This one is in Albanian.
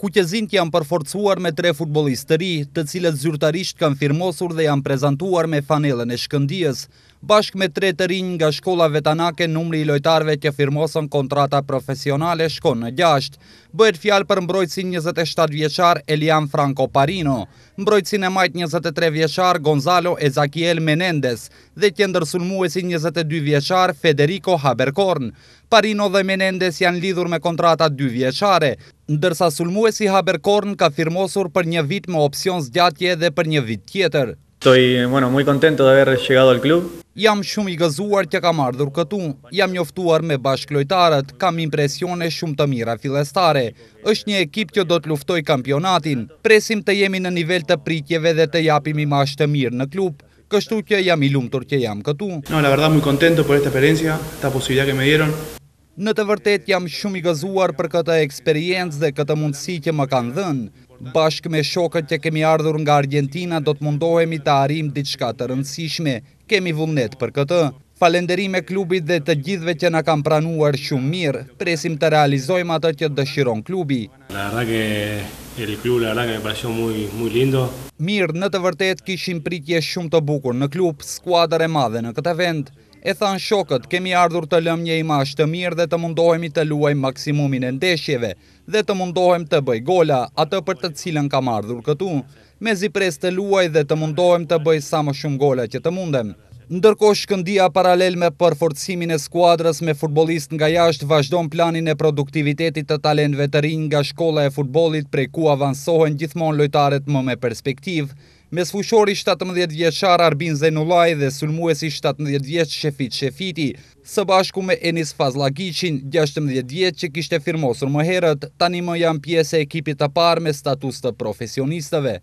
ku që zinë janë përforcuar me tre futbolistëri, të cilët zyrtarisht kanë firmosur dhe janë prezentuar me fanelen e shkëndijës, Bashk me tre të rinjë nga shkolla vetanake, numri i lojtarve që firmosën kontrata profesionale shkon në gjasht. Bëhet fjal për mbrojtësin 27 vjeqar Elian Franco Parino, mbrojtësin e majtë 23 vjeqar Gonzalo Ezakiel Menendez dhe tjendër sulmuesi 22 vjeqar Federico Haberkorn. Parino dhe Menendez janë lidhur me kontrata 2 vjeqare, ndërsa sulmuesi Haberkorn ka firmosur për një vit me opcion zgjatje dhe për një vit tjetër. Estoy, bueno, muy contento de haber llegado al club. Jam shumë i gëzuar që kam ardhur këtu. Jam njoftuar me bashkëlojtarët, kam impresione shumë të mira fillestare. Është një ekip që do të luftoj kampionatin. Presim të jemi në nivel të pritjeve dhe të japim imazh të mirë në klub. Kështu që jam i lumtur që jam këtu. No, la verdad muy contento por esta experiencia, esta posibilidad que me dieron. Në të vërtet jam shumë i gëzuar për këta eksperiencë dhe këta mundësi që më kanë dhënë. Bashkë me shokët që kemi ardhur nga Argentina do të mundohemi të arim diçka të rëndësishme. Kemi vullnet për këtë. Falenderime klubit dhe të gjithve që na kam pranuar shumë mirë, presim të realizojmë atë që dëshiron klubi. La rake, el klub, la rake, pasion muy, muy lindo. Mirë, në të vërtet, kishim pritje shumë të bukur në klub, skuadrë e madhe në këtë vend e than shokët kemi ardhur të lëm një imash të mirë dhe të mundohemi të luaj maksimumin e ndeshjeve dhe të mundohem të bëj gola atë për të cilën kam ardhur këtu, me zipres të luaj dhe të mundohem të bëj sa më shumë gola që të mundem. Ndërko shkëndia paralel me përforcimin e skuadrës me futbolist nga jashtë vazhdon planin e produktivitetit të talentve të rinj nga shkolla e futbolit prej ku avansohen gjithmon lojtaret më me perspektivë, Mes fushori 17 vjeqar Arbin Zenulaj dhe sulmuesi 17 vjeq Shefit Shefiti, së bashku me Enis Fazlagicin, 16 vjeq që kishte firmosur më herët, tani më janë pjese ekipit të parë me status të profesionistëve.